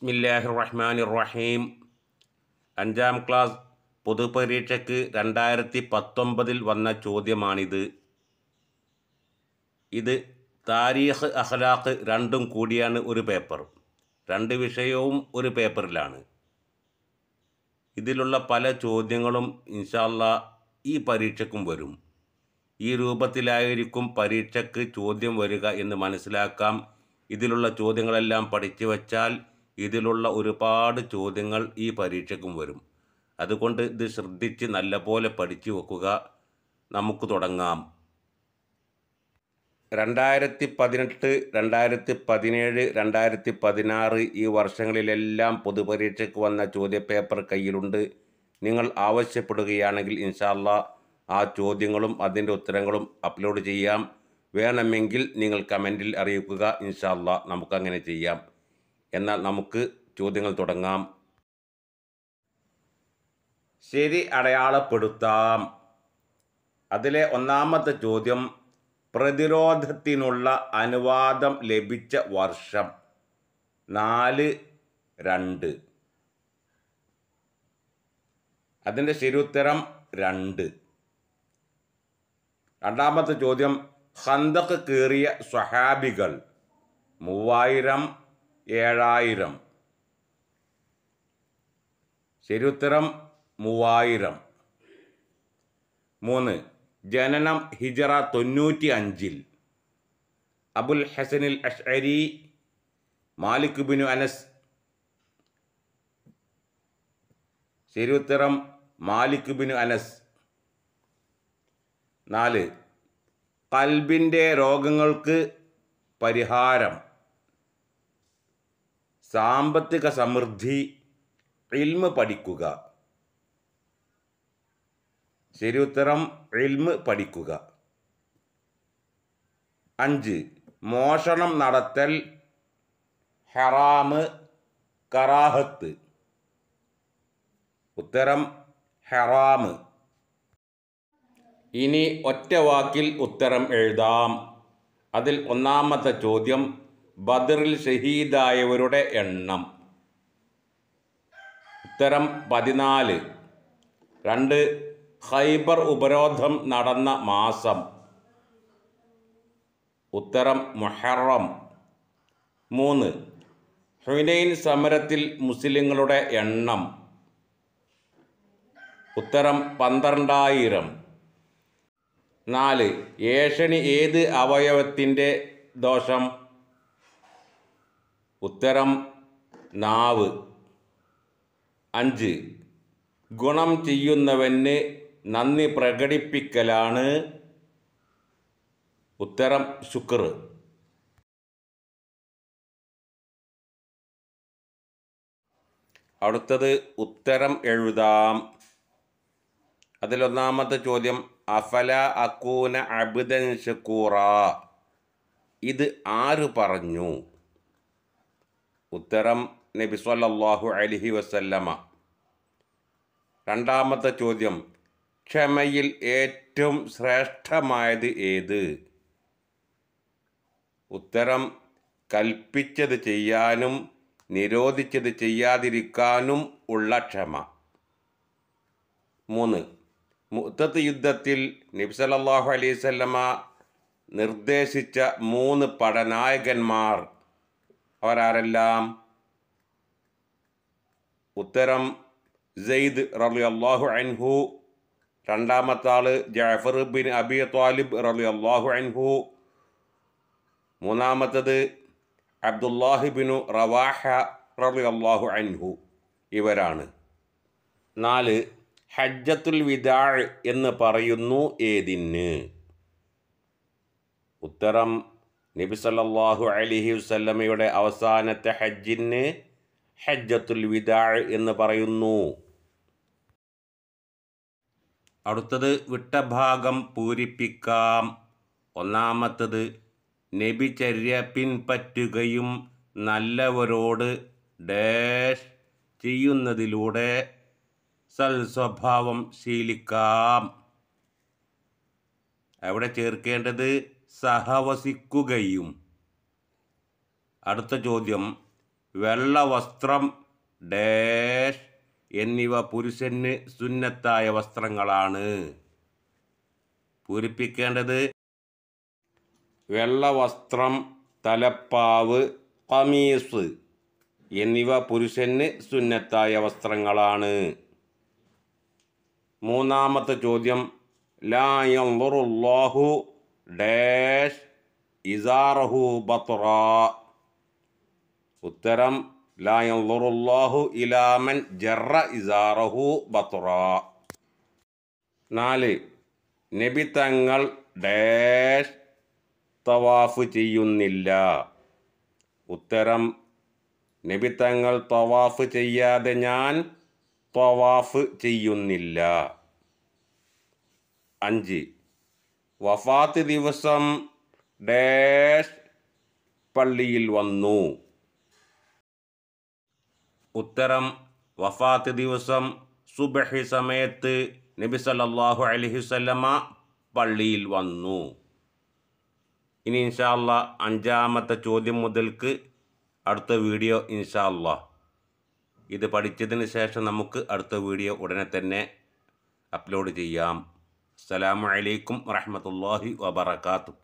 ബിസ്മില്ലാഹി റഹ്മാൻ റഹീം അഞ്ചാം ക്ലാസ് പൊതുപരീക്ഷയ്ക്ക് രണ്ടായിരത്തി പത്തൊമ്പതിൽ വന്ന ചോദ്യമാണിത് ഇത് താരീഖ് അഹ്ലാഖ് രണ്ടും കൂടിയാണ് ഒരു പേപ്പർ രണ്ട് വിഷയവും ഒരു പേപ്പറിലാണ് ഇതിലുള്ള പല ചോദ്യങ്ങളും ഇൻഷാല്ല ഈ പരീക്ഷയ്ക്കും വരും ഈ രൂപത്തിലായിരിക്കും പരീക്ഷയ്ക്ക് ചോദ്യം വരിക എന്ന് മനസ്സിലാക്കാം ഇതിലുള്ള ചോദ്യങ്ങളെല്ലാം പഠിച്ചു വച്ചാൽ ഇതിലുള്ള ഒരുപാട് ചോദ്യങ്ങൾ ഈ പരീക്ഷയ്ക്കും വരും അതുകൊണ്ട് ഇത് ശ്രദ്ധിച്ച് നല്ലപോലെ പഠിച്ചു വെക്കുക നമുക്ക് തുടങ്ങാം രണ്ടായിരത്തി പതിനെട്ട് രണ്ടായിരത്തി പതിനേഴ് രണ്ടായിരത്തി പതിനാറ് ഈ വർഷങ്ങളിലെല്ലാം പൊതുപരീക്ഷയ്ക്ക് വന്ന ചോദ്യപേപ്പർ കയ്യിലുണ്ട് നിങ്ങൾ ആവശ്യപ്പെടുകയാണെങ്കിൽ ഇൻഷാല്ല ആ ചോദ്യങ്ങളും അതിൻ്റെ ഉത്തരങ്ങളും അപ്ലോഡ് ചെയ്യാം വേണമെങ്കിൽ നിങ്ങൾ കമൻറ്റിൽ അറിയിക്കുക ഇൻഷാല്ല നമുക്കങ്ങനെ ചെയ്യാം എന്നാൽ നമുക്ക് ചോദ്യങ്ങൾ തുടങ്ങാം ശരി അടയാളപ്പെടുത്താം അതിലെ ഒന്നാമത്തെ ചോദ്യം പ്രതിരോധത്തിനുള്ള അനുവാദം ലഭിച്ച വർഷം നാല് രണ്ട് അതിൻ്റെ ശരിയുത്തരം രണ്ട് രണ്ടാമത്തെ ചോദ്യം ഹന്തക്ക് കീറിയ സ്വഹാബികൾ മൂവായിരം ഏഴായിരം ശരിയുത്തരം മൂവായിരം മൂന്ന് ജനനം ഹിജറ തൊണ്ണൂറ്റി അഞ്ചിൽ അബുൽ ഹസനിൽ അഷ്അരി മാലിക് ബിനു അനസ് ശരിയുത്തരം മാലിക് ബിനു അനസ് നാല് കൽബിൻ്റെ രോഗങ്ങൾക്ക് പരിഹാരം സാമ്പത്തിക സമൃദ്ധി ഇൽമ് പഠിക്കുക ശരി ഉത്തരം ഇൽമ് പഠിക്കുക അഞ്ച് മോഷണം നടത്തൽ ഹറാമ് കറാഹത്ത് ഉത്തരം ഹറാമ് ഇനി ഒറ്റ വാക്കിൽ ഉത്തരം എഴുതാം അതിൽ ഒന്നാമത്തെ ചോദ്യം ബദറിൽ ഷഹീദായവരുടെ എണ്ണം ഉത്തരം പതിനാല് രണ്ട് ഹൈബർ ഉപരോധം നടന്ന മാസം ഉത്തരം മൊഹറം മൂന്ന് ഹുനൈൻ സമരത്തിൽ മുസ്ലിങ്ങളുടെ എണ്ണം ഉത്തരം പന്ത്രണ്ടായിരം നാല് ഏഷണി ഏത് അവയവത്തിൻ്റെ ദോഷം ഉത്തരം നാവ് അഞ്ച് ഗുണം ചെയ്യുന്നവന് നന്ദി പ്രകടിപ്പിക്കലാണ് ഉത്തരം ശുക്ർ അടുത്തത് ഉത്തരം എഴുതാം അതിലൊന്നാമത്തെ ചോദ്യം അഫല അക്കൂന അബുദൻ ഷക്കൂറ ഇത് ആര് പറഞ്ഞു ഉത്തരം നബി സല്ലാഹു അലിഹി വസല്ലമ രണ്ടാമത്തെ ചോദ്യം ക്ഷമയിൽ ഏറ്റവും ശ്രേഷ്ഠമായത് ഏത് ഉത്തരം കൽപ്പിച്ചത് ചെയ്യാനും നിരോധിച്ചത് ചെയ്യാതിരിക്കാനും ഉള്ള ക്ഷമ മൂന്ന് മുത്തത്ത് യുദ്ധത്തിൽ നബ്സലല്ലാഹു അലൈവല്ലമ നിർദ്ദേശിച്ച മൂന്ന് പടനായകന്മാർ അവരാരെല്ലാം ഉത്തരം സെയ്ദ് റലി അള്ളാഹു അൻഹു രണ്ടാമത്തെ ആള് ജാഫർ ബിൻ അബി ത്വാലിബ് റലി അള്ളാഹു അൻഹു മൂന്നാമത്തത് അബ്ദുല്ലാഹി ബിനു റവാഹ റലി അള്ളാഹു അൻഹു ഇവരാണ് നാല് ഹജ്ജത്തുൽ വിദാ എന്ന് പറയുന്നു ഏതിന് ഉത്തരം നബിസല്ലാഹു അലിഹി വല്ലമയുടെ അവസാനത്തെ ഹജ്ജിന് ഹജ്ജത്തുൽ വിദാ എന്ന് പറയുന്നു അടുത്തത് വിട്ട ഭാഗം പൂരിപ്പിക്കാം ഒന്നാമത്തത് നബിചര്യ പിൻപറ്റുകയും നല്ലവരോട് ഡാഷ് ചെയ്യുന്നതിലൂടെ സൽസ്വഭാവം ശീലിക്കാം അവിടെ ചേർക്കേണ്ടത് സഹവസിക്കുകയും അടുത്ത ചോദ്യം വെള്ള വസ്ത്രം ഡാഷ് എന്നിവ പുരുഷന് സുന്നത്തായ വസ്ത്രങ്ങളാണ് പൂരിപ്പിക്കേണ്ടത് വെള്ള വസ്ത്രം തലപ്പാവ് കമീസ് എന്നിവ പുരുഷന് സുന്നത്തായ വസ്ത്രങ്ങളാണ് മൂന്നാമത്തെ ചോദ്യം ലാ ലാഹു ഡാഷ് ഇസാറഹു ബത്ര ഉത്തരം ലായുറുല്ലാഹു ഇലാമൻ ജറ ഇസാറഹു ബത്ര നാല് നബി തങ്ങൾ ഡാഷ് തവാഫ് ചെയ്യുന്നില്ല ഉത്തരം നബി തങ്ങൾ തവാഫ് ചെയ്യാതെ ഞാൻ തവാഫ് ചെയ്യുന്നില്ല അഞ്ച് വഫാത്ത് ദിവസം ഡാഷ് പള്ളിയിൽ വന്നു ഉത്തരം വഫാത്ത് ദിവസം സുബഹി സമയത്ത് നബി സല്ലാഹു അലഹിസല്ലമ പള്ളിയിൽ വന്നു ഇനി ഇൻഷാല്ല അഞ്ചാമത്തെ ചോദ്യം മുതൽക്ക് അടുത്ത വീഡിയോ ഇൻഷാല്ല ഇത് പഠിച്ചതിന് ശേഷം നമുക്ക് അടുത്ത വീഡിയോ ഉടനെ തന്നെ അപ്ലോഡ് ചെയ്യാം അസ്സലാമു അലൈക്കും വറഹമത്തല്ലാഹി വബർക്കാത്തു